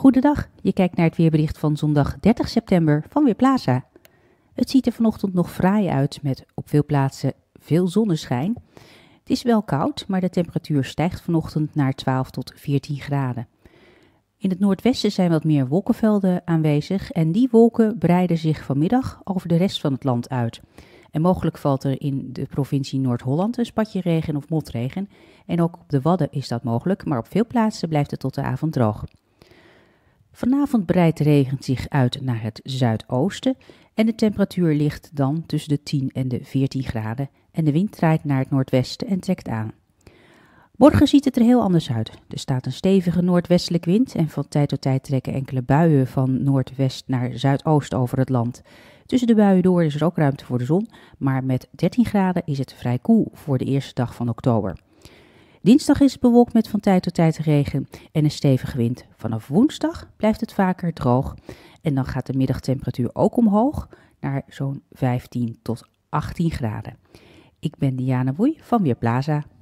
Goedendag, je kijkt naar het weerbericht van zondag 30 september van Weerplaza. Het ziet er vanochtend nog fraai uit met op veel plaatsen veel zonneschijn. Het is wel koud, maar de temperatuur stijgt vanochtend naar 12 tot 14 graden. In het noordwesten zijn wat meer wolkenvelden aanwezig en die wolken breiden zich vanmiddag over de rest van het land uit. En mogelijk valt er in de provincie Noord-Holland een spatje regen of motregen. En ook op de Wadden is dat mogelijk, maar op veel plaatsen blijft het tot de avond droog. Vanavond breidt regen zich uit naar het zuidoosten en de temperatuur ligt dan tussen de 10 en de 14 graden en de wind draait naar het noordwesten en trekt aan. Morgen ziet het er heel anders uit. Er staat een stevige noordwestelijk wind en van tijd tot tijd trekken enkele buien van noordwest naar zuidoost over het land. Tussen de buien door is er ook ruimte voor de zon, maar met 13 graden is het vrij koel voor de eerste dag van oktober. Dinsdag is het bewolkt met van tijd tot tijd regen en een stevige wind. Vanaf woensdag blijft het vaker droog en dan gaat de middagtemperatuur ook omhoog naar zo'n 15 tot 18 graden. Ik ben Diana Woei van Weerplaza.